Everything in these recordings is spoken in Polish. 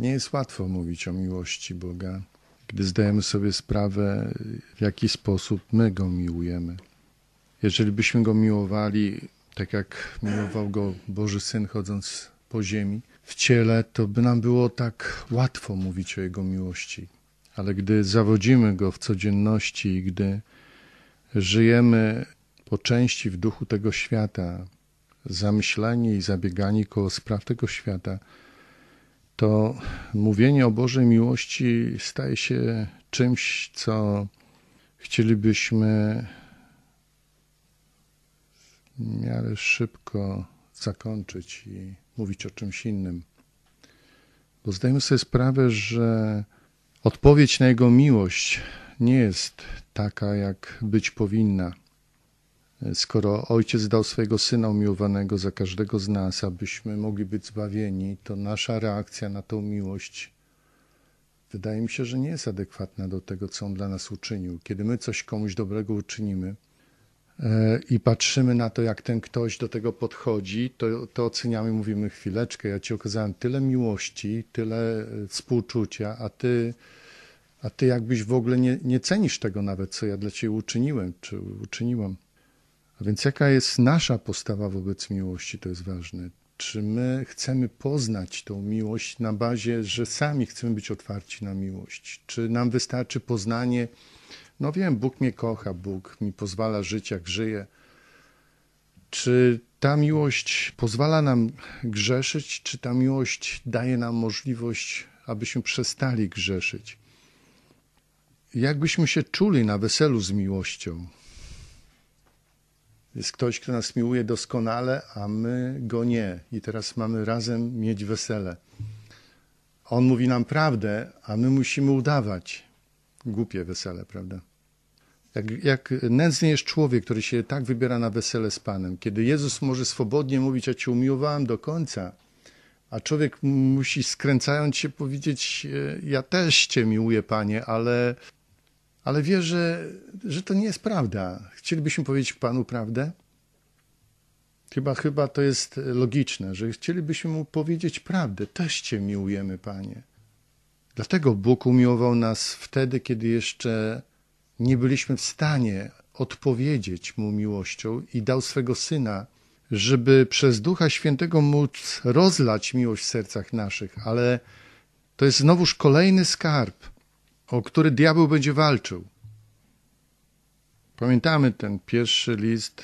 Nie jest łatwo mówić o miłości Boga, gdy zdajemy sobie sprawę, w jaki sposób my go miłujemy. Jeżeli byśmy go miłowali tak jak miłował go Boży Syn chodząc po ziemi, w ciele, to by nam było tak łatwo mówić o Jego miłości. Ale gdy zawodzimy Go w codzienności i gdy żyjemy po części w duchu tego świata, zamyśleni i zabiegani koło spraw tego świata, to mówienie o Bożej miłości staje się czymś, co chcielibyśmy w miarę szybko zakończyć i mówić o czymś innym. Bo zdajemy sobie sprawę, że odpowiedź na Jego miłość nie jest taka, jak być powinna. Skoro Ojciec dał swojego Syna umiłowanego za każdego z nas, abyśmy mogli być zbawieni, to nasza reakcja na tą miłość wydaje mi się, że nie jest adekwatna do tego, co On dla nas uczynił. Kiedy my coś komuś dobrego uczynimy e, i patrzymy na to, jak ten ktoś do tego podchodzi, to, to oceniamy, mówimy chwileczkę, ja Ci okazałem tyle miłości, tyle e, współczucia, a Ty a ty jakbyś w ogóle nie, nie, cenisz tego nawet, co ja dla ciebie uczyniłem, czy uczyniłam. A więc jaka jest nasza postawa wobec miłości, to jest ważne. Czy my chcemy poznać tą miłość na bazie, że sami chcemy być otwarci na miłość? Czy nam wystarczy poznanie, no wiem, Bóg mnie kocha, Bóg mi pozwala żyć jak żyje. Czy ta miłość pozwala nam grzeszyć, czy ta miłość daje nam możliwość, abyśmy przestali grzeszyć? Jakbyśmy się czuli na weselu z miłością? Jest ktoś, kto nas miłuje doskonale, a my go nie. I teraz mamy razem mieć wesele. On mówi nam prawdę, a my musimy udawać. Głupie wesele, prawda? Jak, jak nędzny jest człowiek, który się tak wybiera na wesele z Panem, kiedy Jezus może swobodnie mówić, a Cię umiłowałem do końca, a człowiek musi skręcając się powiedzieć, ja też Cię miłuję, Panie, ale ale wie, że, że to nie jest prawda. Chcielibyśmy powiedzieć Panu prawdę? Chyba, chyba to jest logiczne, że chcielibyśmy Mu powiedzieć prawdę. Też Cię miłujemy, Panie. Dlatego Bóg umiłował nas wtedy, kiedy jeszcze nie byliśmy w stanie odpowiedzieć Mu miłością i dał swego Syna, żeby przez Ducha Świętego móc rozlać miłość w sercach naszych, ale to jest znowuż kolejny skarb, o który diabeł będzie walczył. Pamiętamy ten pierwszy list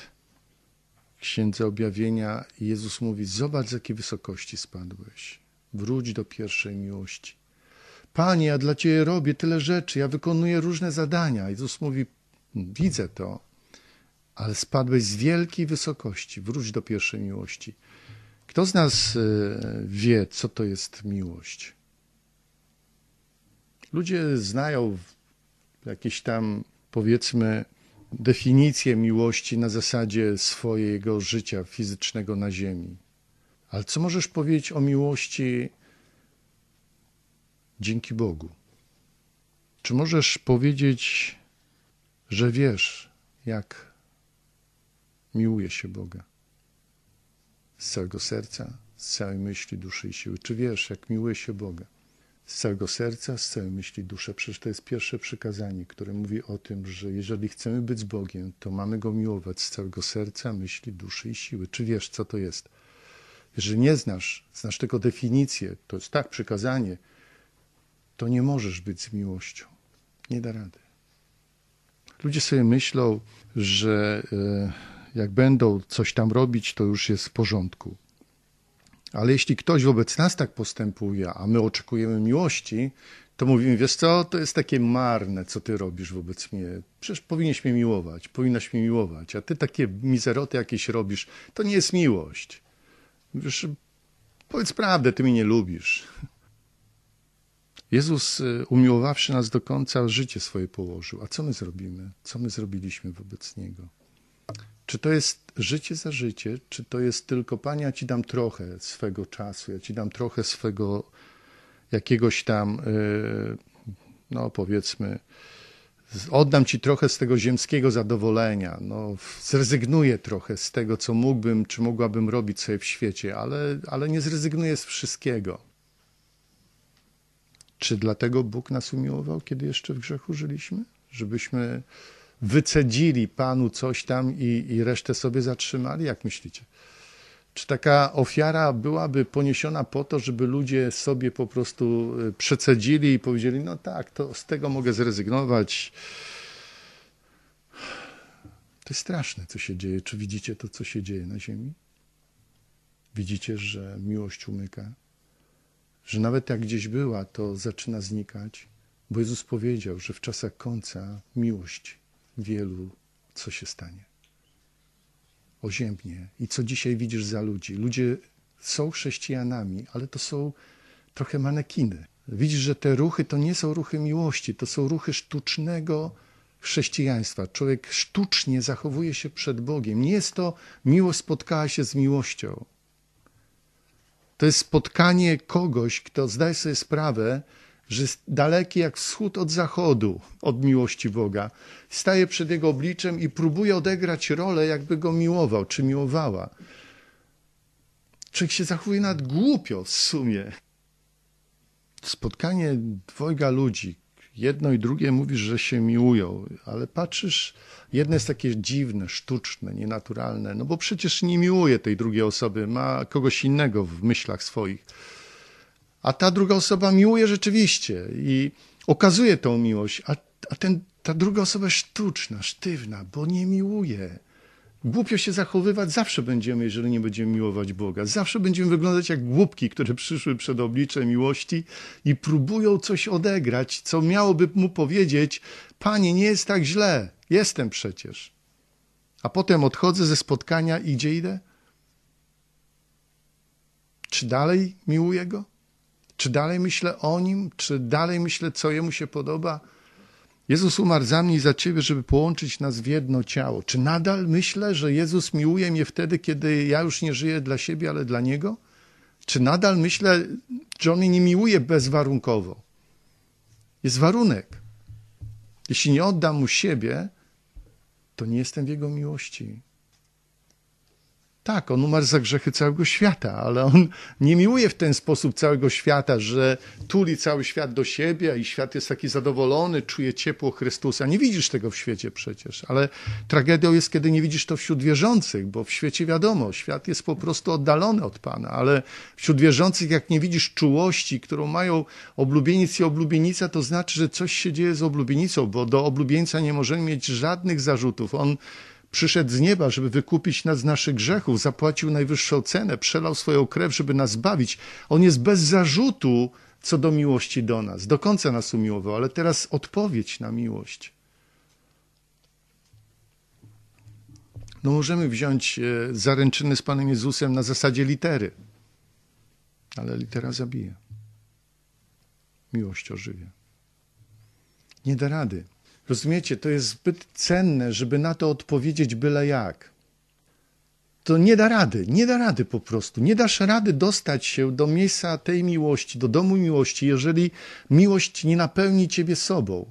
Księdza Objawienia. Jezus mówi: Zobacz, z jakiej wysokości spadłeś. Wróć do pierwszej miłości. Panie, ja dla Ciebie robię tyle rzeczy, ja wykonuję różne zadania. Jezus mówi: Widzę to, ale spadłeś z wielkiej wysokości. Wróć do pierwszej miłości. Kto z nas e, wie, co to jest miłość? Ludzie znają jakieś tam, powiedzmy, definicję miłości na zasadzie swojego życia fizycznego na Ziemi. Ale co możesz powiedzieć o miłości dzięki Bogu? Czy możesz powiedzieć, że wiesz, jak miłuje się Boga? Z całego serca, z całej myśli, duszy i siły. Czy wiesz, jak miłuje się Boga? z całego serca, z całej myśli, duszy. Przecież to jest pierwsze przykazanie, które mówi o tym, że jeżeli chcemy być z Bogiem, to mamy Go miłować z całego serca, myśli, duszy i siły. Czy wiesz, co to jest? Jeżeli nie znasz, znasz tylko definicję, to jest tak przykazanie, to nie możesz być z miłością. Nie da rady. Ludzie sobie myślą, że e, jak będą coś tam robić, to już jest w porządku. Ale jeśli ktoś wobec nas tak postępuje, a my oczekujemy miłości, to mówimy, wiesz co, to jest takie marne, co ty robisz wobec mnie. Przecież powinieneś mnie miłować, powinnaś mnie miłować, a ty takie mizeroty jakieś robisz, to nie jest miłość. Wiesz, powiedz prawdę, ty mnie nie lubisz. Jezus, y, umiłowawszy nas do końca, życie swoje położył. A co my zrobimy? Co my zrobiliśmy wobec Niego? Czy to jest życie za życie, czy to jest tylko, Panie, ja Ci dam trochę swego czasu, ja Ci dam trochę swego jakiegoś tam, y, no powiedzmy, oddam Ci trochę z tego ziemskiego zadowolenia, no, zrezygnuję trochę z tego, co mógłbym, czy mogłabym robić sobie w świecie, ale, ale nie zrezygnuję z wszystkiego. Czy dlatego Bóg nas umiłował, kiedy jeszcze w grzechu żyliśmy? Żebyśmy wycedzili panu coś tam i, i resztę sobie zatrzymali? Jak myślicie? Czy taka ofiara byłaby poniesiona po to, żeby ludzie sobie po prostu y, przecedzili i powiedzieli: No tak, to z tego mogę zrezygnować? To jest straszne, co się dzieje. Czy widzicie to, co się dzieje na Ziemi? Widzicie, że miłość umyka, że nawet jak gdzieś była, to zaczyna znikać, bo Jezus powiedział, że w czasach końca miłość wielu, co się stanie. Oziębnie. I co dzisiaj widzisz za ludzi? Ludzie są chrześcijanami, ale to są trochę manekiny. Widzisz, że te ruchy to nie są ruchy miłości, to są ruchy sztucznego chrześcijaństwa. Człowiek sztucznie zachowuje się przed Bogiem. Nie jest to miłość spotkała się z miłością. To jest spotkanie kogoś, kto zdaje sobie sprawę, że jest daleki jak wschód od zachodu, od miłości Boga. Staje przed Jego obliczem i próbuje odegrać rolę, jakby Go miłował, czy miłowała. Człowiek się zachowuje nad głupio w sumie. Spotkanie dwojga ludzi, jedno i drugie mówisz, że się miłują, ale patrzysz, jedno jest takie dziwne, sztuczne, nienaturalne, no bo przecież nie miłuje tej drugiej osoby, ma kogoś innego w myślach swoich a ta druga osoba miłuje rzeczywiście i okazuje tą miłość, a, a ten, ta druga osoba sztuczna, sztywna, bo nie miłuje. Głupio się zachowywać zawsze będziemy, jeżeli nie będziemy miłować Boga. Zawsze będziemy wyglądać jak głupki, które przyszły przed oblicze miłości i próbują coś odegrać, co miałoby mu powiedzieć: Panie, nie jest tak źle, jestem przecież. A potem odchodzę ze spotkania i gdzie idę? Czy dalej miłuję go? Czy dalej myślę o nim? Czy dalej myślę, co jemu się podoba? Jezus umarł za mnie i za ciebie, żeby połączyć nas w jedno ciało. Czy nadal myślę, że Jezus miłuje mnie wtedy, kiedy ja już nie żyję dla siebie, ale dla Niego? Czy nadal myślę, że On mnie nie miłuje bezwarunkowo? Jest warunek. Jeśli nie oddam Mu siebie, to nie jestem w Jego miłości. Tak, on umarł za grzechy całego świata, ale on nie miłuje w ten sposób całego świata, że tuli cały świat do siebie i świat jest taki zadowolony, czuje ciepło Chrystusa. Nie widzisz tego w świecie przecież, ale tragedią jest, kiedy nie widzisz to wśród wierzących, bo w świecie wiadomo, świat jest po prostu oddalony od Pana, ale wśród wierzących, jak nie widzisz czułości, którą mają oblubieniec i oblubienica, to znaczy, że coś się dzieje z oblubienicą, bo do oblubieńca nie możemy mieć żadnych zarzutów. On Przyszedł z nieba, żeby wykupić nas z naszych grzechów, zapłacił najwyższą cenę, przelał swoją krew, żeby nas zbawić. On jest bez zarzutu co do miłości do nas. Do końca nas umiłował, ale teraz odpowiedź na miłość. No możemy wziąć e, zaręczyny z Panem Jezusem na zasadzie litery, ale litera zabije. Miłość ożywia. Nie da rady. Rozumiecie, to jest zbyt cenne, żeby na to odpowiedzieć byle jak. To nie da rady, nie da rady po prostu. Nie dasz rady dostać się do miejsca tej miłości, do domu miłości, jeżeli miłość nie napełni ciebie sobą.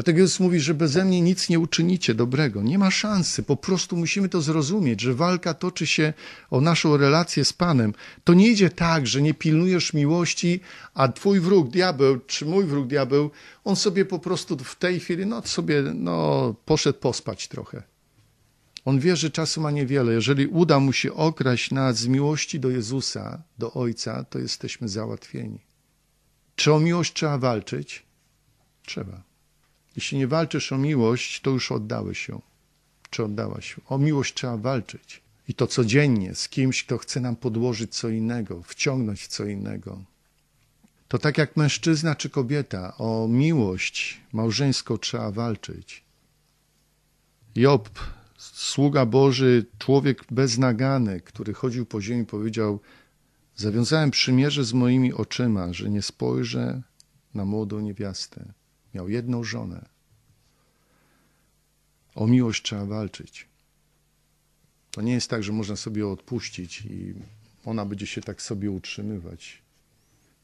Dlatego Jezus mówi, że beze mnie nic nie uczynicie dobrego. Nie ma szansy. Po prostu musimy to zrozumieć, że walka toczy się o naszą relację z Panem. To nie idzie tak, że nie pilnujesz miłości, a twój wróg diabeł, czy mój wróg diabeł, on sobie po prostu w tej chwili, no sobie, no poszedł pospać trochę. On wie, że czasu ma niewiele. Jeżeli uda mu się okraść nas z miłości do Jezusa, do Ojca, to jesteśmy załatwieni. Czy o miłość trzeba walczyć? Trzeba. Jeśli nie walczysz o miłość, to już oddałeś ją, czy oddałaś ją. O miłość trzeba walczyć. I to codziennie z kimś, kto chce nam podłożyć co innego, wciągnąć co innego. To tak jak mężczyzna czy kobieta, o miłość małżeńską trzeba walczyć. Job, sługa Boży, człowiek beznagany, który chodził po ziemi, powiedział: Zawiązałem przymierze z moimi oczyma, że nie spojrzę na młodą niewiastę. Miał jedną żonę. O miłość trzeba walczyć. To nie jest tak, że można sobie ją odpuścić i ona będzie się tak sobie utrzymywać.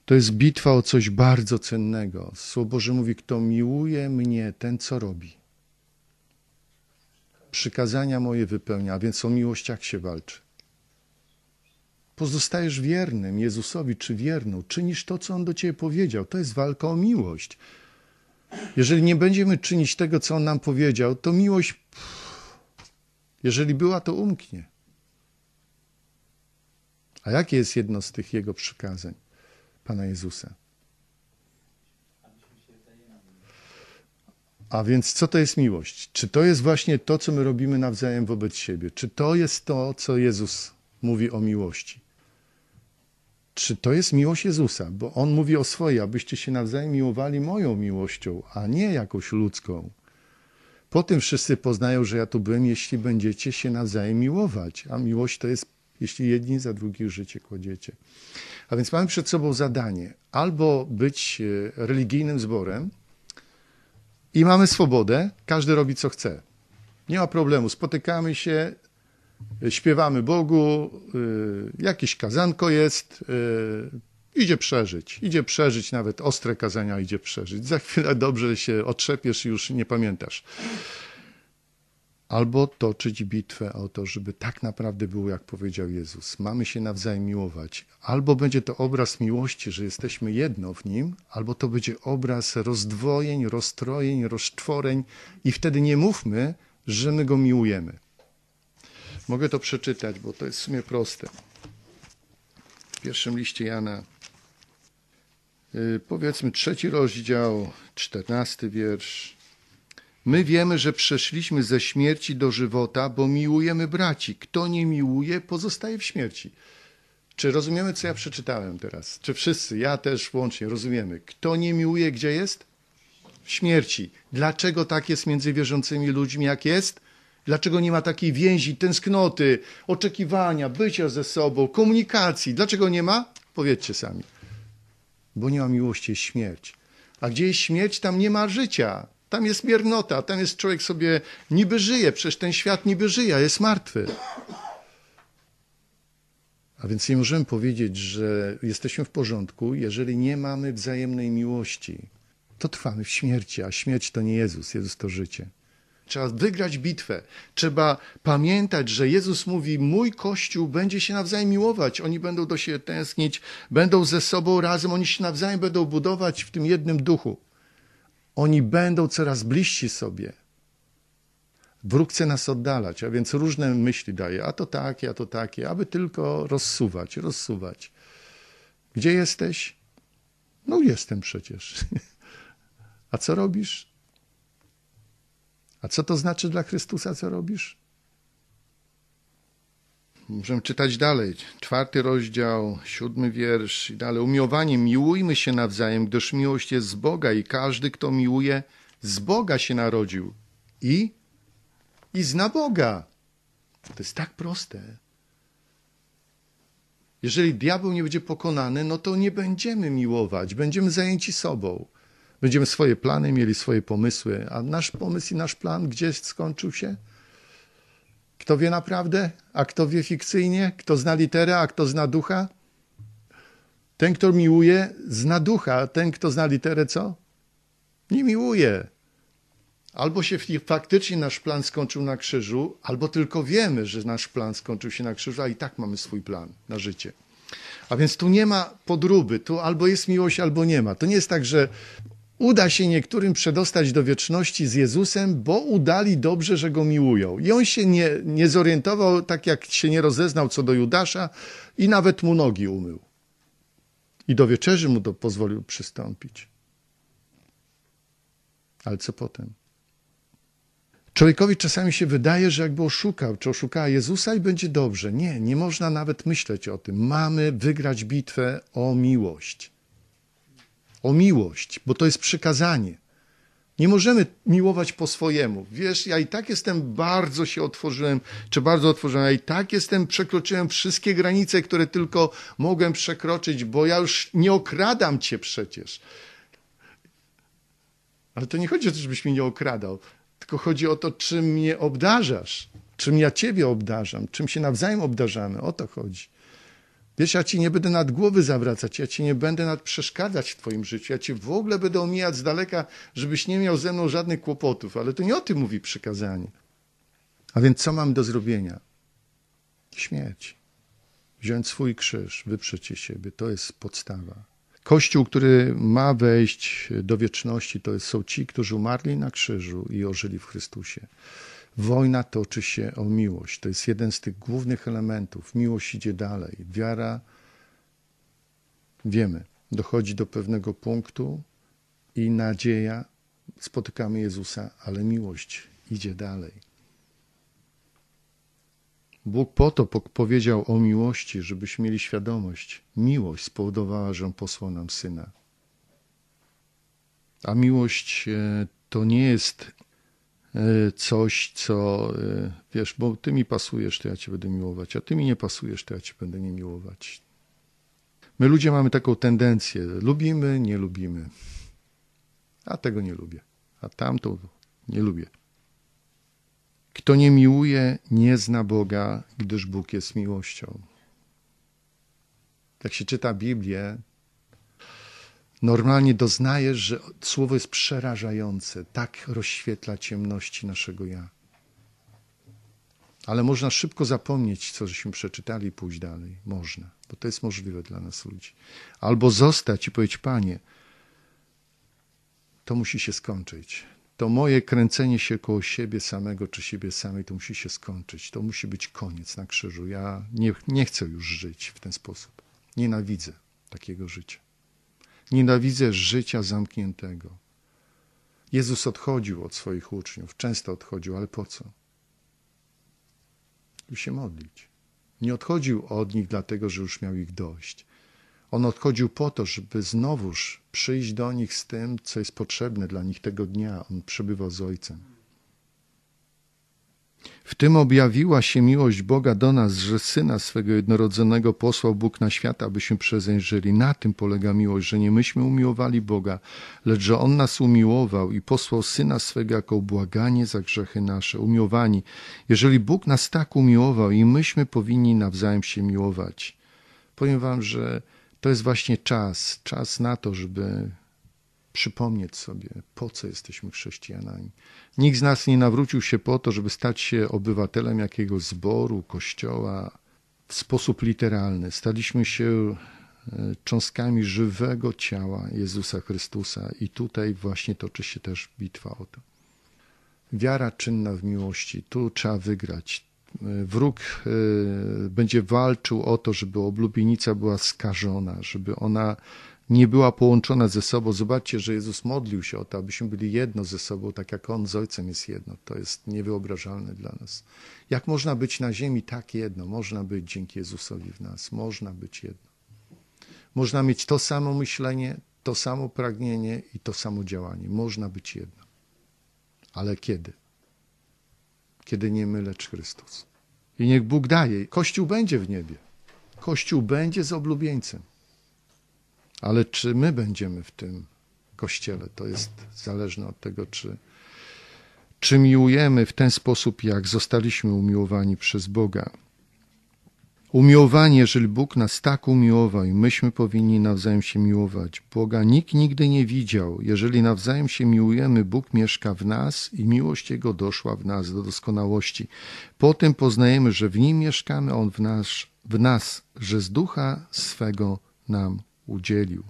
To jest bitwa o coś bardzo cennego. Słowo Boże mówi, kto miłuje mnie, ten co robi. Przykazania moje wypełnia, a więc o miłościach się walczy. Pozostajesz wiernym Jezusowi czy wierną, czynisz to, co On do Ciebie powiedział. To jest walka o miłość. Jeżeli nie będziemy czynić tego, co On nam powiedział, to miłość, jeżeli była, to umknie. A jakie jest jedno z tych Jego przykazań, Pana Jezusa? A więc co to jest miłość? Czy to jest właśnie to, co my robimy nawzajem wobec siebie? Czy to jest to, co Jezus mówi o miłości? Czy to jest miłość Jezusa? Bo on mówi o swojej, abyście się nawzajem miłowali moją miłością, a nie jakąś ludzką. Po tym wszyscy poznają, że ja tu byłem, jeśli będziecie się nawzajem miłować. A miłość to jest, jeśli jedni za drugich życie kładziecie. A więc mamy przed sobą zadanie: albo być e, religijnym zborem i mamy swobodę, każdy robi co chce. Nie ma problemu, spotykamy się, śpiewamy Bogu, y, jakieś kazanko jest, y, idzie przeżyć, idzie przeżyć, nawet ostre kazania idzie przeżyć. Za chwilę dobrze się otrzepiesz, już nie pamiętasz. Albo toczyć bitwę o to, żeby tak naprawdę było, jak powiedział Jezus. Mamy się nawzajem miłować. Albo będzie to obraz miłości, że jesteśmy jedno w Nim, albo to będzie obraz rozdwojeń, roztrojeń, rozczworeń i wtedy nie mówmy, że my Go miłujemy. Mogę to przeczytać, bo to jest w sumie proste. W pierwszym liście Jana, y, powiedzmy trzeci rozdział, czternasty wiersz. My wiemy, że przeszliśmy ze śmierci do żywota, bo miłujemy braci. Kto nie miłuje, pozostaje w śmierci. Czy rozumiemy, co ja przeczytałem teraz? Czy wszyscy, ja też łącznie, rozumiemy? Kto nie miłuje, gdzie jest? W śmierci. Dlaczego tak jest między wierzącymi ludźmi, jak jest? Dlaczego nie ma takiej więzi, tęsknoty, oczekiwania, bycia ze sobą, komunikacji? Dlaczego nie ma? Powiedzcie sami. Bo nie ma miłości, jest śmierć. A gdzie jest śmierć, tam nie ma życia. Tam jest miernota, tam jest człowiek sobie niby żyje, przecież ten świat niby żyje, jest martwy. A więc nie możemy powiedzieć, że jesteśmy w porządku, jeżeli nie mamy wzajemnej miłości. To trwamy w śmierci, a śmierć to nie Jezus, Jezus to życie. Trzeba wygrać bitwę. Trzeba pamiętać, że Jezus mówi: Mój Kościół będzie się nawzajem miłować, oni będą do siebie tęsknić, będą ze sobą razem, oni się nawzajem będą budować w tym jednym duchu. Oni będą coraz bliżsi sobie. Wróg chce nas oddalać, a więc różne myśli daje, a to takie, a to takie, aby tylko rozsuwać, rozsuwać. Gdzie jesteś? No jestem przecież. A co robisz? A co to znaczy dla Chrystusa, co robisz? Możemy czytać dalej. Czwarty rozdział, siódmy wiersz i dalej. Umiłowanie, miłujmy się nawzajem, gdyż miłość jest z Boga i każdy, kto miłuje, z Boga się narodził i, i zna Boga. To jest tak proste. Jeżeli diabeł nie będzie pokonany, no to nie będziemy miłować, będziemy zajęci sobą. Będziemy swoje plany mieli, swoje pomysły, a nasz pomysł i nasz plan gdzie skończył się? Kto wie naprawdę, a kto wie fikcyjnie? Kto zna literę, a kto zna ducha? Ten, kto miłuje, zna ducha, ten, kto zna literę, co? Nie miłuje. Albo się faktycznie nasz plan skończył na krzyżu, albo tylko wiemy, że nasz plan skończył się na krzyżu, a i tak mamy swój plan na życie. A więc tu nie ma podróby, tu albo jest miłość, albo nie ma. To nie jest tak, że Uda się niektórym przedostać do wieczności z Jezusem, bo udali dobrze, że go miłują. I on się nie, nie zorientował, tak jak się nie rozeznał co do Judasza, i nawet mu nogi umył. I do wieczerzy mu to pozwolił przystąpić. Ale co potem? Człowiekowi czasami się wydaje, że jakby oszukał, czy oszukała Jezusa i będzie dobrze. Nie, nie można nawet myśleć o tym. Mamy wygrać bitwę o miłość o miłość, bo to jest przykazanie. Nie możemy miłować po swojemu. Wiesz, ja i tak jestem, bardzo się otworzyłem, czy bardzo otworzyłem, ja i tak jestem, przekroczyłem wszystkie granice, które tylko mogłem przekroczyć, bo ja już nie okradam cię przecież. Ale to nie chodzi o to, żebyś mnie nie okradał, tylko chodzi o to, czym mnie obdarzasz, czym ja ciebie obdarzam, czym się nawzajem obdarzamy. O to chodzi. Wiesz, ja ci nie będę nad głowy zawracać, ja ci nie będę nad przeszkadzać w twoim życiu, ja cię w ogóle będę omijać z daleka, żebyś nie miał ze mną żadnych kłopotów, ale to nie o tym mówi przykazanie. A więc co mam do zrobienia? Śmierć. Wziąć swój krzyż, wyprzeć siebie, to jest podstawa. Kościół, który ma wejść do wieczności, to są ci, którzy umarli na krzyżu i ożyli w Chrystusie. Wojna toczy się o miłość. To jest jeden z tych głównych elementów. Miłość idzie dalej. Wiara, wiemy, dochodzi do pewnego punktu i nadzieja, spotykamy Jezusa, ale miłość idzie dalej. Bóg po to powiedział o miłości, żebyśmy mieli świadomość. Miłość spowodowała, że On posłał nam Syna. A miłość e, to nie jest E, coś, co e, wiesz, bo ty mi pasujesz, to ja cię będę miłować, a ty mi nie pasujesz, to ja cię będę nie miłować. My ludzie mamy taką tendencję, lubimy, nie lubimy. A tego nie lubię, a tamtą nie lubię. Kto nie miłuje, nie zna Boga, gdyż Bóg jest miłością. Jak się czyta Biblię, Normalnie doznajesz, że słowo jest przerażające, tak rozświetla ciemności naszego ja. Ale można szybko zapomnieć, co żeśmy przeczytali i pójść dalej. Można, bo to jest możliwe dla nas ludzi. Albo zostać i powiedzieć, panie, to musi się skończyć. To moje kręcenie się koło siebie samego czy siebie samej, to musi się skończyć. To musi być koniec na krzyżu. Ja nie, nie chcę już żyć w ten sposób. Nienawidzę takiego życia. Nienawidzę życia zamkniętego. Jezus odchodził od swoich uczniów, często odchodził, ale po co? By się modlić. Nie odchodził od nich dlatego, że już miał ich dość. On odchodził po to, żeby znowuż przyjść do nich z tym, co jest potrzebne dla nich tego dnia. On przebywał z Ojcem. W tym objawiła się miłość Boga do nas, że Syna swego jednorodzonego posłał Bóg na świat, abyśmy przezeń żyli. Na tym polega miłość, że nie myśmy umiłowali Boga, lecz że On nas umiłował i posłał Syna swego jako błaganie za grzechy nasze. Umiłowani, jeżeli Bóg nas tak umiłował i myśmy powinni nawzajem się miłować. Powiem wam, że to jest właśnie czas, czas na to, żeby przypomnieć sobie, po co jesteśmy chrześcijanami. Nikt z nas nie nawrócił się po to, żeby stać się obywatelem jakiegoś zboru, kościoła w sposób literalny. Staliśmy się e, cząstkami żywego ciała Jezusa Chrystusa, i tutaj właśnie toczy się też bitwa o to. Wiara czynna w miłości, tu trzeba wygrać. E, wróg e, będzie walczył o to, żeby oblubienica była skażona, żeby ona nie była połączona ze sobą. Zobaczcie, że Jezus modlił się o to, abyśmy byli jedno ze sobą, tak jak On z Ojcem jest jedno. To jest niewyobrażalne dla nas. Jak można być na ziemi tak jedno? Można być dzięki Jezusowi w nas. Można być jedno. Można mieć to samo myślenie, to samo pragnienie i to samo działanie. Można być jedno. Ale kiedy? Kiedy nie my, lecz Chrystus. I niech Bóg daje. Kościół będzie w niebie. Kościół będzie z oblubieńcem. Ale czy my będziemy w tym kościele, to jest zależne od tego, czy, czy miłujemy w ten sposób, jak zostaliśmy umiłowani przez Boga. Umiłowanie, jeżeli Bóg nas tak umiłował i myśmy powinni nawzajem się miłować. Boga nikt nigdy nie widział. Jeżeli nawzajem się miłujemy, Bóg mieszka w nas i miłość Jego doszła w nas do doskonałości. Po tym poznajemy, że w Nim mieszkamy, On w nas, w nas że z ducha swego nam udzielił.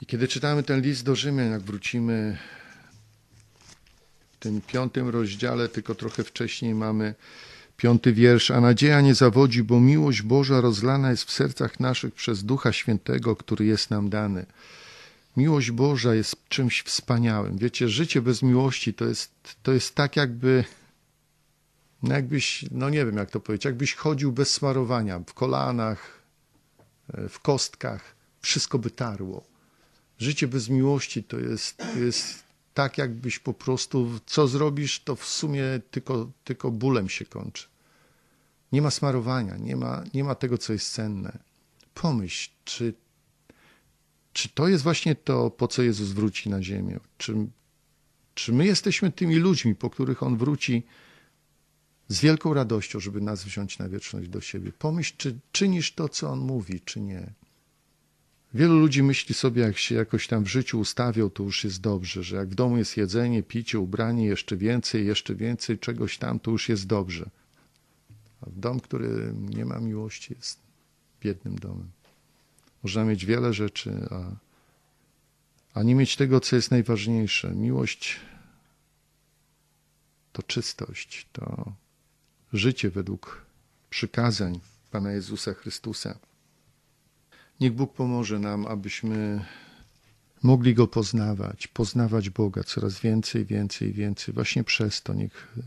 I kiedy czytamy ten list do Rzymian, jak wrócimy w tym piątym rozdziale, tylko trochę wcześniej mamy piąty wiersz, a nadzieja nie zawodzi, bo miłość Boża rozlana jest w sercach naszych przez Ducha Świętego, który jest nam dany. Miłość Boża jest czymś wspaniałym. Wiecie, życie bez miłości to jest, to jest tak jakby, no jakbyś, no nie wiem jak to powiedzieć, jakbyś chodził bez smarowania, w kolanach, e, w kostkach wszystko by tarło. Życie bez miłości to jest, to jest tak, jakbyś po prostu, co zrobisz, to w sumie tylko, tylko bólem się kończy. Nie ma smarowania, nie ma, nie ma tego, co jest cenne. Pomyśl, czy, czy to jest właśnie to, po co Jezus wróci na ziemię? Czy, czy my jesteśmy tymi ludźmi, po których On wróci z wielką radością, żeby nas wziąć na wieczność do siebie? Pomyśl, czy czynisz to, co On mówi, czy nie. Wielu ludzi myśli sobie, jak się jakoś tam w życiu ustawią, to już jest dobrze, że jak w domu jest jedzenie, picie, ubranie, jeszcze więcej, jeszcze więcej czegoś tam, to już jest dobrze. A dom, który nie ma miłości, jest biednym domem. Można mieć wiele rzeczy, a, a nie mieć tego, co jest najważniejsze. Miłość to czystość, to życie według przykazań Pana Jezusa Chrystusa. Niech Bóg pomoże nam, abyśmy mogli Go poznawać, poznawać Boga coraz więcej, więcej, więcej. Właśnie przez to niech e,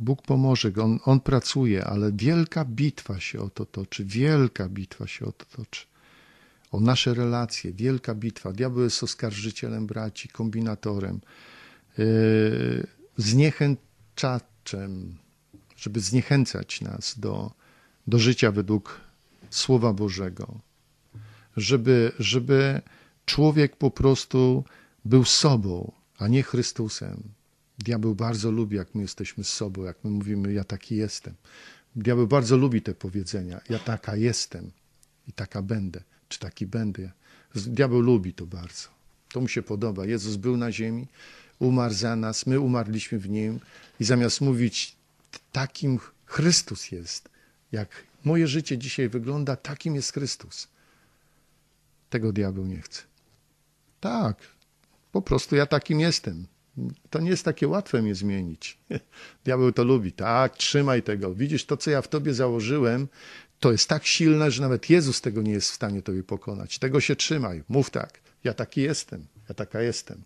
Bóg pomoże. On, on pracuje, ale wielka bitwa się o to toczy, wielka bitwa się o to toczy. O nasze relacje, wielka bitwa. Diabeł jest oskarżycielem braci, kombinatorem, yy, zniechęcaczem, żeby zniechęcać nas do, do życia według Słowa Bożego żeby, żeby człowiek po prostu był sobą, a nie Chrystusem. Diabeł bardzo lubi, jak my jesteśmy sobą, jak my mówimy, ja taki jestem. Diabeł bardzo lubi te powiedzenia, ja taka jestem i taka będę, czy taki będę. Diabeł lubi to bardzo. To mu się podoba. Jezus był na ziemi, umarł za nas, my umarliśmy w Nim i zamiast mówić takim Chrystus jest, jak moje życie dzisiaj wygląda, takim jest Chrystus. Tego diabeł nie chce. Tak, po prostu ja takim jestem. To nie jest takie łatwe mnie zmienić. Diabeł to lubi. Tak, trzymaj tego. Widzisz, to co ja w tobie założyłem, to jest tak silne, że nawet Jezus tego nie jest w stanie tobie pokonać. Tego się trzymaj. Mów tak. Ja taki jestem. Ja taka jestem.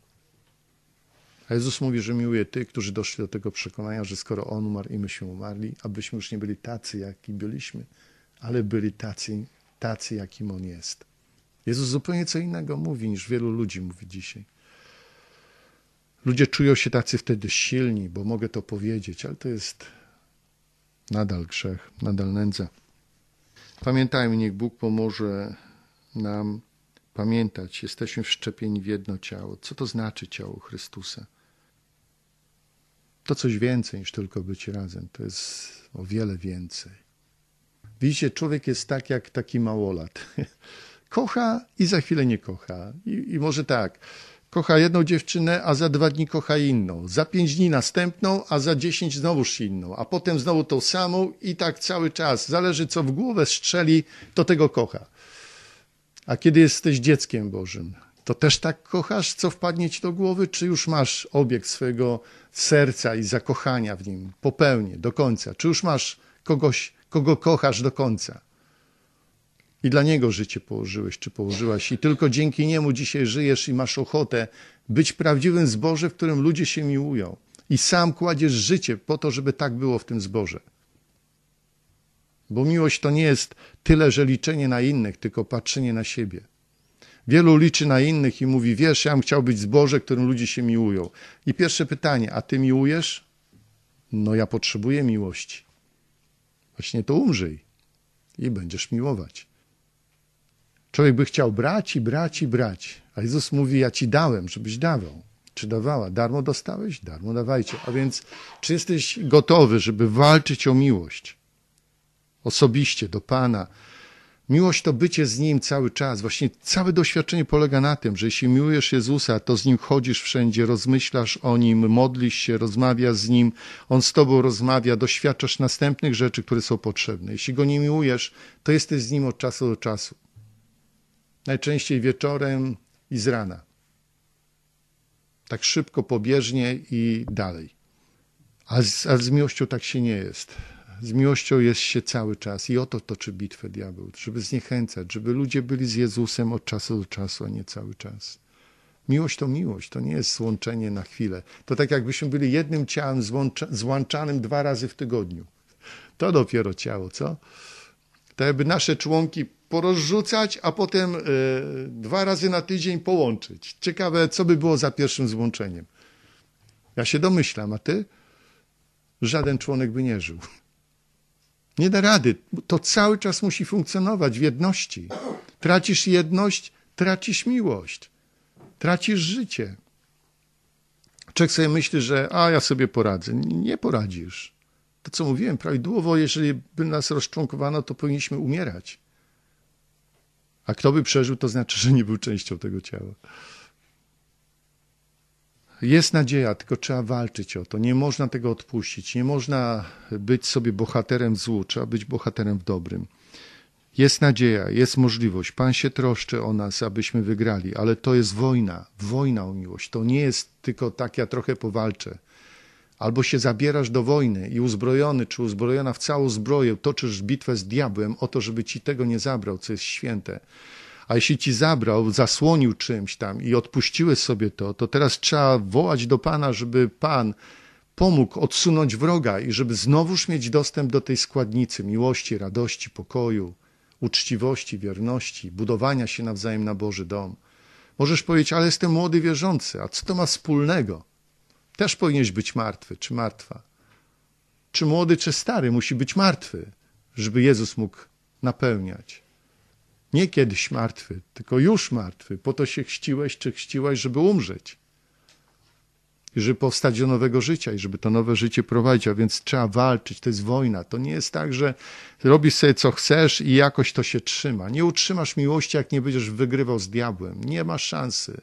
A Jezus mówi, że miłuje tych, którzy doszli do tego przekonania, że skoro On umarł i myśmy umarli, abyśmy już nie byli tacy, jaki byliśmy, ale byli tacy, tacy jakim On jest. Jezus zupełnie co innego mówi niż wielu ludzi mówi dzisiaj. Ludzie czują się tacy wtedy silni, bo mogę to powiedzieć, ale to jest nadal grzech, nadal nędza. Pamiętajmy, niech Bóg pomoże nam pamiętać, jesteśmy wszczepieni w jedno ciało. Co to znaczy ciało Chrystusa? To coś więcej niż tylko być razem, to jest o wiele więcej. Widzicie, człowiek jest tak jak taki małolat. kocha i za chwilę nie kocha. I, i może tak kocha jedną dziewczynę, a za dwa dni kocha inną, za pięć dni następną, a za dziesięć znowuż inną, a potem znowu tą samą i tak cały czas. Zależy, co w głowę strzeli, to tego kocha. A kiedy jesteś dzieckiem Bożym, to też tak kochasz, co wpadnie ci do głowy, czy już masz obiekt swojego serca i zakochania w nim popełnie, do końca? Czy już masz kogoś, kogo kochasz do końca? I dla Niego życie położyłeś czy położyłaś. I tylko dzięki Niemu dzisiaj żyjesz i masz ochotę być prawdziwym zboże, w którym ludzie się miłują. I sam kładziesz życie po to, żeby tak było w tym zboże. Bo miłość to nie jest tyle, że liczenie na innych, tylko patrzenie na siebie. Wielu liczy na innych i mówi: Wiesz, ja bym chciał być zboże, którym ludzie się miłują. I pierwsze pytanie: A ty miłujesz? No, ja potrzebuję miłości. Właśnie to umrzyj i będziesz miłować. Człowiek by chciał brać i brać i brać. A Jezus mówi: Ja ci dałem, żebyś dawał. Czy dawała? Darmo dostałeś? Darmo dawajcie. A więc, czy jesteś gotowy, żeby walczyć o miłość? Osobiście do Pana. Miłość to bycie z Nim cały czas. Właśnie całe doświadczenie polega na tym, że jeśli miłujesz Jezusa, to z Nim chodzisz wszędzie, rozmyślasz o Nim, modlisz się, rozmawiasz z Nim, On z Tobą rozmawia, doświadczasz następnych rzeczy, które są potrzebne. Jeśli Go nie miłujesz, to jesteś z Nim od czasu do czasu najczęściej wieczorem i z rana. Tak szybko, pobieżnie i dalej. A z, a z miłością tak się nie jest. Z miłością jest się cały czas i oto toczy bitwę diabeł, żeby zniechęcać, żeby ludzie byli z Jezusem od czasu do czasu, a nie cały czas. Miłość to miłość, to nie jest złączenie na chwilę. To tak jakbyśmy byli jednym ciałem złączanym dwa razy w tygodniu. To dopiero ciało, co? Tak jakby nasze członki porozrzucać, a potem y, dwa razy na tydzień połączyć. Ciekawe, co by było za pierwszym złączeniem. Ja się domyślam, a ty? Żaden członek by nie żył. Nie da rady. To cały czas musi funkcjonować w jedności. Tracisz jedność, tracisz miłość, tracisz życie. Człowiek sobie myśli, że a ja sobie poradzę. Nie poradzisz. To co mówiłem, prawidłowo, jeżeli by nas rozczłonkowano, to powinniśmy umierać. A kto by przeżył, to znaczy, że nie był częścią tego ciała. Jest nadzieja, tylko trzeba walczyć o to. Nie można tego odpuścić. Nie można być sobie bohaterem w złu, trzeba być bohaterem w dobrym. Jest nadzieja, jest możliwość. Pan się troszczy o nas, abyśmy wygrali, ale to jest wojna, wojna o miłość. To nie jest tylko tak, ja trochę powalczę. Albo się zabierasz do wojny i uzbrojony czy uzbrojona w całą zbroję toczysz bitwę z diabłem o to, żeby ci tego nie zabrał, co jest święte. A jeśli ci zabrał, zasłonił czymś tam i odpuściłeś sobie to, to teraz trzeba wołać do Pana, żeby Pan pomógł odsunąć wroga i żeby znowuż mieć dostęp do tej składnicy miłości, radości, pokoju, uczciwości, wierności, budowania się nawzajem na Boży dom. Możesz powiedzieć, ale jestem młody wierzący, a co to ma wspólnego? Też powinieneś być martwy, czy martwa. Czy młody, czy stary musi być martwy, żeby Jezus mógł napełniać. Nie kiedyś martwy, tylko już martwy. Po to się chciłeś, czy chciłaś, żeby umrzeć. I żeby powstać do nowego życia i żeby to nowe życie prowadzić, a więc trzeba walczyć, to jest wojna. To nie jest tak, że robisz sobie co chcesz i jakoś to się trzyma. Nie utrzymasz miłości, jak nie będziesz wygrywał z diabłem. Nie ma szansy.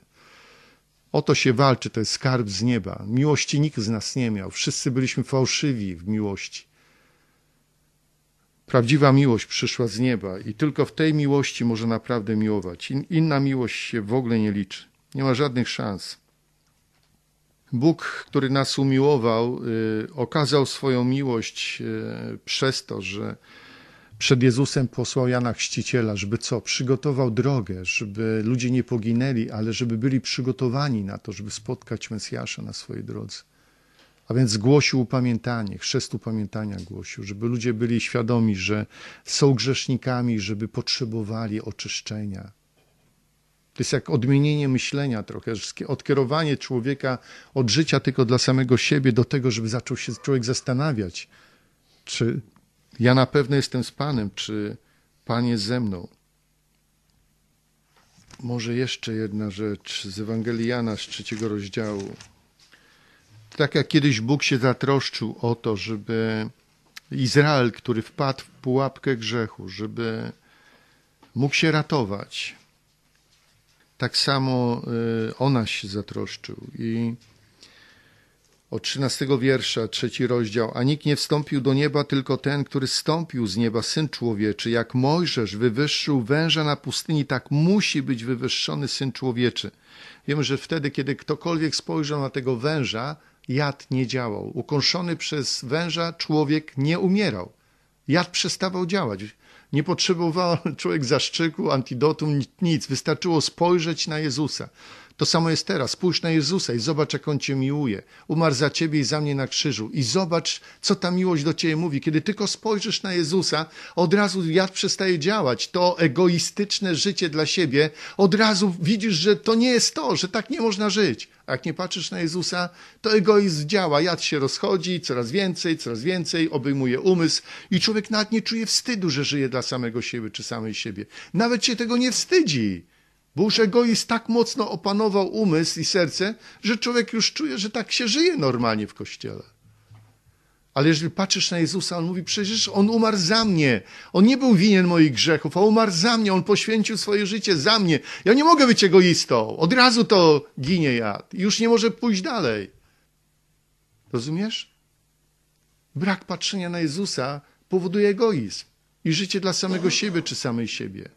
O to się walczy, to jest skarb z nieba. Miłości nikt z nas nie miał. Wszyscy byliśmy fałszywi w miłości. Prawdziwa miłość przyszła z nieba i tylko w tej miłości może naprawdę miłować. inna miłość się w ogóle nie liczy. Nie ma żadnych szans. Bóg, który nas umiłował, y, okazał swoją miłość y, przez to, że przed Jezusem posłał Jana Chrzciciela, żeby co? Przygotował drogę, żeby ludzie nie poginęli, ale żeby byli przygotowani na to, żeby spotkać Mesjasza na swojej drodze. A więc głosił upamiętanie, chrzest upamiętania głosił, żeby ludzie byli świadomi, że są grzesznikami, żeby potrzebowali oczyszczenia. To jest jak odmienienie myślenia trochę, odkierowanie człowieka od życia tylko dla samego siebie do tego, żeby zaczął się człowiek zastanawiać, czy ja na pewno jestem z Panem, czy Pan jest ze mną? Może jeszcze jedna rzecz z Ewangelii Jana z trzeciego rozdziału. Tak jak kiedyś Bóg się zatroszczył o to, żeby Izrael, który wpadł w pułapkę grzechu, żeby mógł się ratować, tak samo y, o nas się zatroszczył. I od 13 wiersza, trzeci rozdział. A nikt nie wstąpił do nieba, tylko ten, który stąpił z nieba, syn człowieczy. Jak Mojżesz wywyższył węża na pustyni, tak musi być wywyższony syn człowieczy. Wiemy, że wtedy, kiedy ktokolwiek spojrzał na tego węża, jad nie działał. Ukąszony przez węża człowiek nie umierał. Jad przestawał działać. Nie potrzebował człowiek zaszczyku, antidotum, nic. Wystarczyło spojrzeć na Jezusa. To samo jest teraz. Spójrz na Jezusa i zobacz, jak On cię miłuje. Umarł za ciebie i za mnie na krzyżu. I zobacz, co ta miłość do ciebie mówi. Kiedy tylko spojrzysz na Jezusa, od razu jad przestaje działać. To egoistyczne życie dla siebie, od razu widzisz, że to nie jest to, że tak nie można żyć. A jak nie patrzysz na Jezusa, to egoizm działa. Jad się rozchodzi, coraz więcej, coraz więcej, obejmuje umysł i człowiek nawet nie czuje wstydu, że żyje dla samego siebie czy samej siebie. Nawet się tego nie wstydzi bo już egoizm tak mocno opanował umysł i serce, że człowiek już czuje, że tak się żyje normalnie w kościele. Ale jeżeli patrzysz na Jezusa, on mówi: Przecież on umarł za mnie. On nie był winien moich grzechów, a umarł za mnie. On poświęcił swoje życie za mnie. Ja nie mogę być egoistą. Od razu to ginie jad. Już nie może pójść dalej. Rozumiesz? Brak patrzenia na Jezusa powoduje egoizm i życie dla samego siebie czy samej siebie.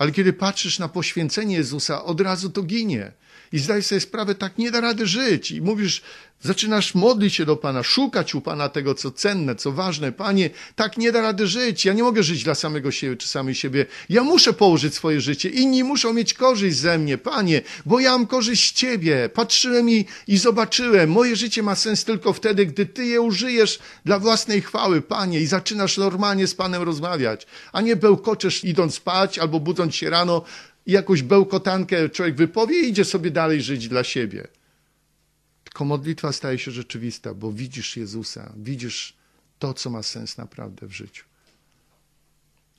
Ale kiedy patrzysz na poświęcenie Jezusa, od razu to ginie i zdajesz sobie sprawę, tak nie da rady żyć. I mówisz, zaczynasz modlić się do Pana, szukać u Pana tego, co cenne, co ważne. Panie, tak nie da rady żyć. Ja nie mogę żyć dla samego siebie czy samej siebie. Ja muszę położyć swoje życie. Inni muszą mieć korzyść ze mnie, Panie, bo ja mam korzyść z Ciebie. Patrzyłem i, i zobaczyłem. Moje życie ma sens tylko wtedy, gdy Ty je użyjesz dla własnej chwały, Panie, i zaczynasz normalnie z Panem rozmawiać, a nie bełkoczesz idąc spać albo budząc się rano i jakąś bełkotankę człowiek wypowie i idzie sobie dalej żyć dla siebie. Tylko modlitwa staje się rzeczywista, bo widzisz Jezusa, widzisz to, co ma sens naprawdę w życiu.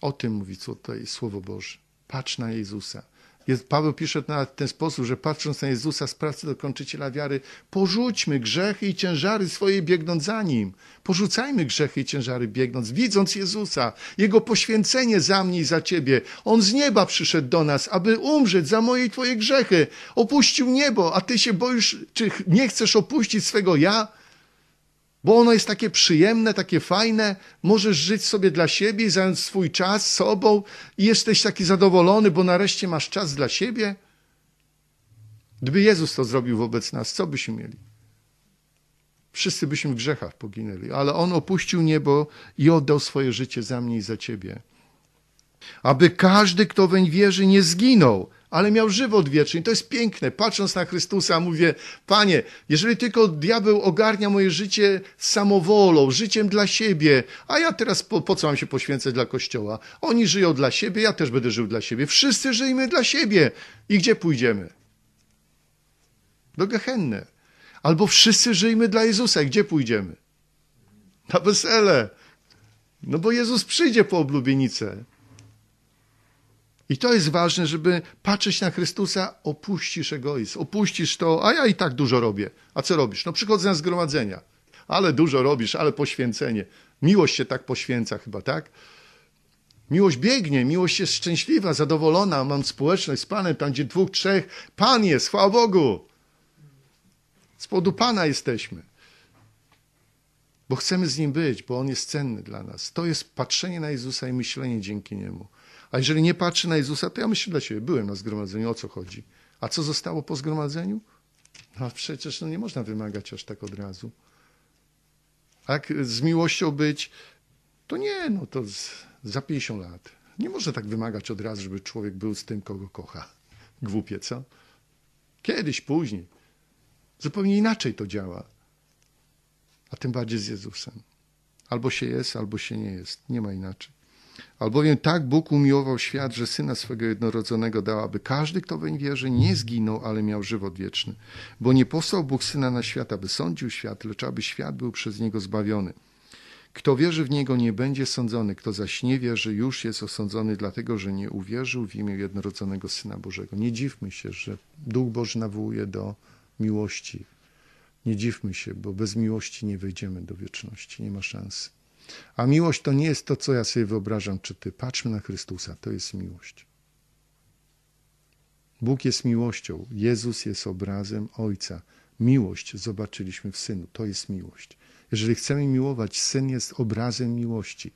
O tym mówi tutaj Słowo Boże. Patrz na Jezusa. Jest, Paweł pisze w ten sposób, że patrząc na Jezusa, sprawcę dokończyciela wiary, porzućmy grzechy i ciężary swoje biegnąc za Nim. Porzucajmy grzechy i ciężary biegnąc, widząc Jezusa, Jego poświęcenie za mnie i za Ciebie. On z nieba przyszedł do nas, aby umrzeć za moje i Twoje grzechy. Opuścił niebo, a Ty się boisz, czy nie chcesz opuścić swego ja? bo ono jest takie przyjemne, takie fajne, możesz żyć sobie dla siebie, zająć swój czas sobą i jesteś taki zadowolony, bo nareszcie masz czas dla siebie. Gdyby Jezus to zrobił wobec nas, co byśmy mieli? Wszyscy byśmy w grzechach poginęli, ale On opuścił niebo i oddał swoje życie za mnie i za ciebie. Aby każdy, kto weń wierzy, nie zginął, ale miał żywot wieczny. To jest piękne. Patrząc na Chrystusa, mówię, Panie, jeżeli tylko diabeł ogarnia moje życie samowolą, życiem dla siebie, a ja teraz po, po co mam się poświęcać dla Kościoła? Oni żyją dla siebie, ja też będę żył dla siebie. Wszyscy żyjmy dla siebie. I gdzie pójdziemy? Do Gehenny. Albo wszyscy żyjmy dla Jezusa. I gdzie pójdziemy? Na wesele. No bo Jezus przyjdzie po oblubienicę. I to jest ważne, żeby patrzeć na Chrystusa, opuścisz egoizm, opuścisz to, a ja i tak dużo robię. A co robisz? No przychodzę na zgromadzenia, ale dużo robisz, ale poświęcenie. Miłość się tak poświęca chyba, tak? Miłość biegnie, miłość jest szczęśliwa, zadowolona, mam społeczność z Panem, tam gdzie dwóch, trzech. Pan jest, chwała Bogu! Z powodu Pana jesteśmy. Bo chcemy z Nim być, bo On jest cenny dla nas. To jest patrzenie na Jezusa i myślenie dzięki Niemu. A jeżeli nie patrzy na Jezusa, to ja myślę dla siebie, byłem na zgromadzeniu, o co chodzi? A co zostało po zgromadzeniu? A no, przecież no nie można wymagać aż tak od razu. jak z miłością być, to nie, no to z, za 50 lat. Nie można tak wymagać od razu, żeby człowiek był z tym, kogo kocha. Głupie, co? Kiedyś, później. Zupełnie inaczej to działa. A tym bardziej z Jezusem. Albo się jest, albo się nie jest. Nie ma inaczej. Albowiem tak Bóg umiłował świat, że syna swego jednorodzonego dał, aby każdy, kto weń wierzy, nie zginął, ale miał żywot wieczny. Bo nie posłał Bóg syna na świat, aby sądził świat, lecz aby świat był przez niego zbawiony. Kto wierzy w niego, nie będzie sądzony, kto zaś nie wierzy, już jest osądzony, dlatego że nie uwierzył w imię jednorodzonego syna Bożego. Nie dziwmy się, że Duch Boży nawołuje do miłości. Nie dziwmy się, bo bez miłości nie wejdziemy do wieczności, nie ma szansy. A miłość to nie jest to, co ja sobie wyobrażam, czy ty. Patrzmy na Chrystusa, to jest miłość. Bóg jest miłością, Jezus jest obrazem Ojca. Miłość zobaczyliśmy w Synu, to jest miłość. Jeżeli chcemy miłować, Syn jest obrazem miłości.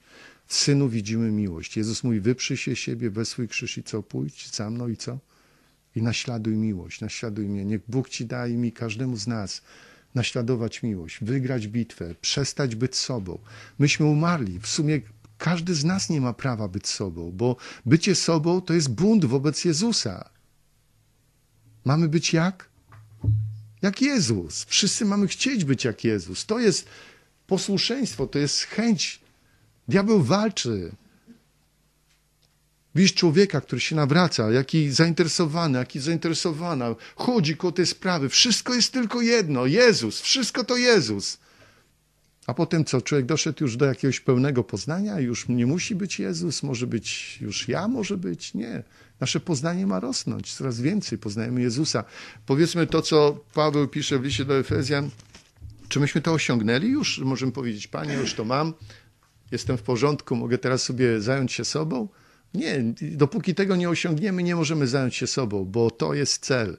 W Synu widzimy miłość. Jezus mówi, wyprzyj się siebie, we swój krzyż i co, pójdź za mną i co? I naśladuj miłość, naśladuj mnie. Niech Bóg ci da i mi, każdemu z nas, naśladować miłość, wygrać bitwę, przestać być sobą. Myśmy umarli. W sumie każdy z nas nie ma prawa być sobą, bo bycie sobą to jest bunt wobec Jezusa. Mamy być jak? Jak Jezus. Wszyscy mamy chcieć być jak Jezus. To jest posłuszeństwo, to jest chęć. Diabeł walczy Widzisz człowieka, który się nawraca, jaki zainteresowany, jaki zainteresowana, chodzi koło tej sprawy, wszystko jest tylko jedno, Jezus, wszystko to Jezus. A potem co, człowiek doszedł już do jakiegoś pełnego poznania, już nie musi być Jezus, może być już ja, może być, nie. Nasze poznanie ma rosnąć, coraz więcej poznajemy Jezusa. Powiedzmy to, co Paweł pisze w liście do Efezjan, czy myśmy to osiągnęli już? Możemy powiedzieć, Panie, już to mam, jestem w porządku, mogę teraz sobie zająć się sobą? Nie, dopóki tego nie osiągniemy, nie możemy zająć się sobą, bo to jest cel.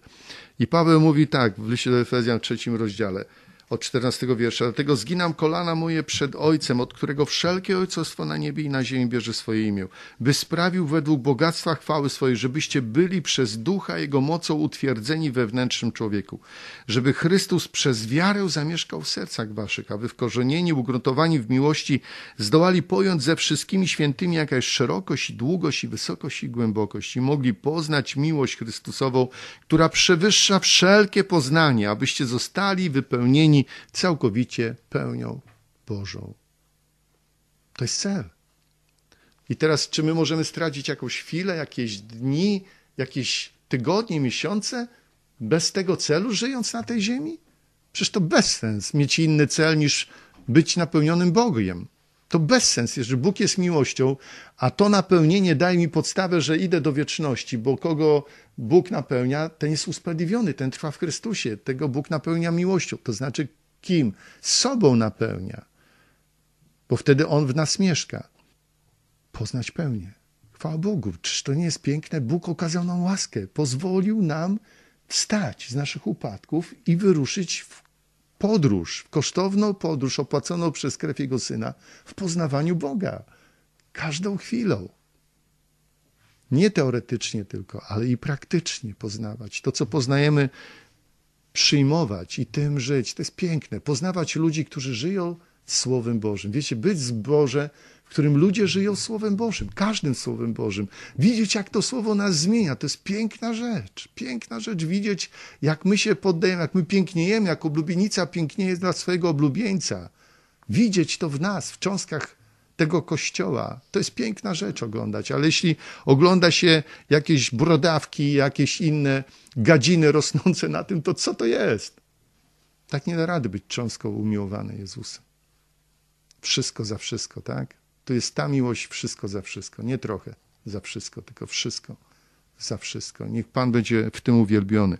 I Paweł mówi tak w liście do Efezjan w trzecim rozdziale – od 14 wiersza. Dlatego zginam kolana moje przed Ojcem, od którego wszelkie ojcostwo na niebie i na ziemi bierze swoje imię, by sprawił według bogactwa chwały swojej, żebyście byli przez ducha jego mocą utwierdzeni wewnętrznym człowieku, żeby Chrystus przez wiarę zamieszkał w sercach waszych, aby wkorzenieni, ugruntowani w miłości, zdołali pojąć ze wszystkimi świętymi, jaka jest szerokość i długość i wysokość i głębokość i mogli poznać miłość Chrystusową, która przewyższa wszelkie poznanie, abyście zostali wypełnieni całkowicie pełnią Bożą. To jest cel. I teraz, czy my możemy stracić jakąś chwilę, jakieś dni, jakieś tygodnie, miesiące bez tego celu, żyjąc na tej ziemi? Przecież to sens. mieć inny cel niż być napełnionym Bogiem. To bez sens jest, że Bóg jest miłością, a to napełnienie daje mi podstawę, że idę do wieczności, bo kogo Bóg napełnia, ten jest usprawiedliwiony, ten trwa w Chrystusie. Tego Bóg napełnia miłością. To znaczy kim? Sobą napełnia, bo wtedy On w nas mieszka. Poznać pełnię. Chwała Bogu. Czyż to nie jest piękne? Bóg okazał nam łaskę, pozwolił nam wstać z naszych upadków i wyruszyć w podróż, kosztowną podróż opłaconą przez krew jego syna w poznawaniu Boga. Każdą chwilą. Nie teoretycznie tylko, ale i praktycznie poznawać. To, co poznajemy, przyjmować i tym żyć. To jest piękne. Poznawać ludzi, którzy żyją Słowem Bożym. Wiecie, być z Boże w którym ludzie żyją Słowem Bożym, każdym Słowem Bożym. Widzieć, jak to Słowo nas zmienia, to jest piękna rzecz. Piękna rzecz widzieć, jak my się poddajemy, jak my piękniejemy, jak oblubienica pięknieje dla swojego oblubieńca. Widzieć to w nas, w cząstkach tego kościoła. To jest piękna rzecz oglądać, ale jeśli ogląda się jakieś brodawki, jakieś inne gadziny rosnące na tym, to co to jest? Tak nie da rady być cząstką umiłowanej Jezusa. Wszystko za wszystko, tak? To jest ta miłość wszystko za wszystko. Nie trochę za wszystko, tylko wszystko za wszystko. Niech Pan będzie w tym uwielbiony.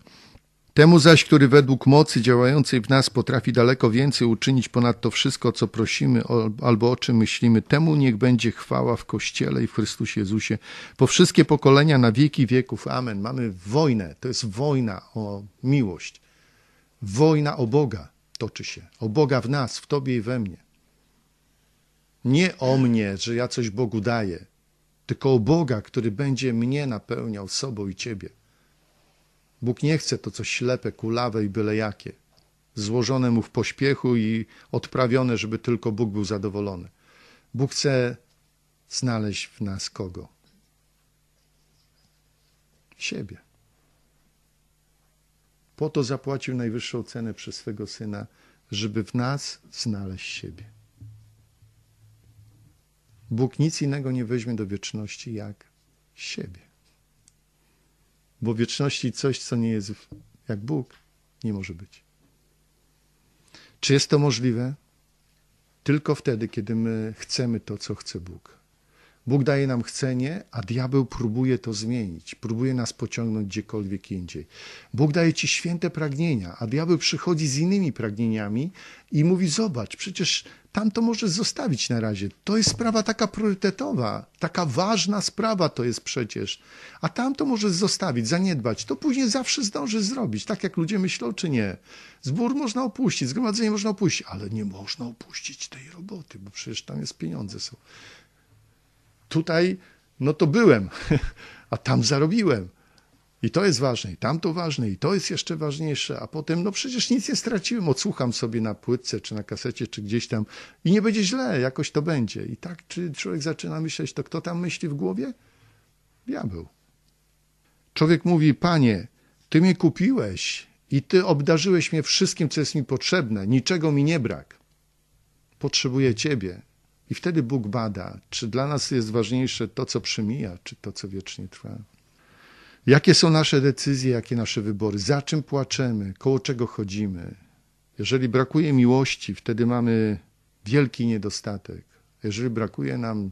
Temu zaś, który według mocy działającej w nas potrafi daleko więcej uczynić ponad to wszystko, co prosimy albo o czym myślimy, temu niech będzie chwała w Kościele i w Chrystusie Jezusie po wszystkie pokolenia na wieki wieków. Amen. Mamy wojnę, to jest wojna o miłość. Wojna o Boga toczy się, o Boga w nas, w Tobie i we mnie. Nie o mnie, że ja coś Bogu daję, tylko o Boga, który będzie mnie napełniał sobą i ciebie. Bóg nie chce to, co ślepe, kulawe i byle jakie, złożone mu w pośpiechu i odprawione, żeby tylko Bóg był zadowolony. Bóg chce znaleźć w nas kogo? Siebie. Po to zapłacił najwyższą cenę przez swego syna, żeby w nas znaleźć siebie. Bóg nic innego nie weźmie do wieczności jak siebie. Bo w wieczności coś, co nie jest jak Bóg, nie może być. Czy jest to możliwe? Tylko wtedy, kiedy my chcemy to, co chce Bóg. Bóg daje nam chcenie, a diabeł próbuje to zmienić, próbuje nas pociągnąć gdziekolwiek indziej. Bóg daje ci święte pragnienia, a diabeł przychodzi z innymi pragnieniami i mówi: Zobacz, przecież tam to możesz zostawić na razie. To jest sprawa taka priorytetowa, taka ważna sprawa to jest przecież. A tam to możesz zostawić, zaniedbać. To później zawsze zdążysz zrobić, tak jak ludzie myślą, czy nie. Zbór można opuścić, zgromadzenie można opuścić, ale nie można opuścić tej roboty, bo przecież tam jest pieniądze są tutaj no to byłem, a tam zarobiłem. I to jest ważne, i tamto ważne, i to jest jeszcze ważniejsze, a potem, no przecież nic nie straciłem, odsłucham sobie na płytce, czy na kasecie, czy gdzieś tam i nie będzie źle, jakoś to będzie. I tak, czy człowiek zaczyna myśleć, to kto tam myśli w głowie? Diabeł. Człowiek mówi, panie, ty mnie kupiłeś i ty obdarzyłeś mnie wszystkim, co jest mi potrzebne, niczego mi nie brak. Potrzebuję ciebie, i wtedy Bóg bada, czy dla nas jest ważniejsze to, co przemija, czy to, co wiecznie trwa. Jakie są nasze decyzje, jakie nasze wybory, za czym płaczemy, koło czego chodzimy. Jeżeli brakuje miłości, wtedy mamy wielki niedostatek. Jeżeli brakuje nam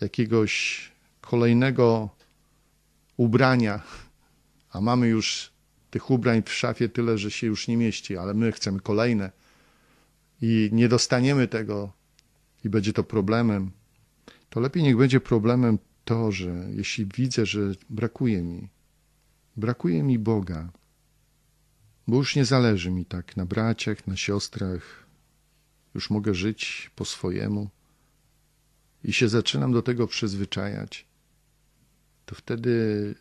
jakiegoś kolejnego ubrania, a mamy już tych ubrań w szafie tyle, że się już nie mieści, ale my chcemy kolejne i nie dostaniemy tego, i będzie to problemem, to lepiej niech będzie problemem to, że jeśli widzę, że brakuje mi, brakuje mi Boga, bo już nie zależy mi tak na braciach, na siostrach, już mogę żyć po swojemu i się zaczynam do tego przyzwyczajać, to wtedy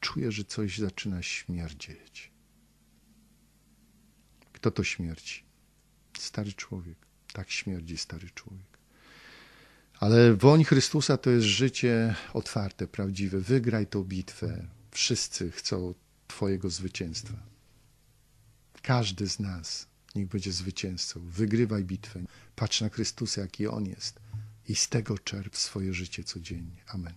czuję, że coś zaczyna śmierdzieć. Kto to śmierci? Stary człowiek. Tak śmierdzi stary człowiek. Ale woń Chrystusa to jest życie otwarte, prawdziwe. Wygraj tą bitwę. Wszyscy chcą Twojego zwycięstwa. Każdy z nas niech będzie zwycięzcą. Wygrywaj bitwę. Patrz na Chrystusa, jaki On jest. I z tego czerp swoje życie codziennie. Amen.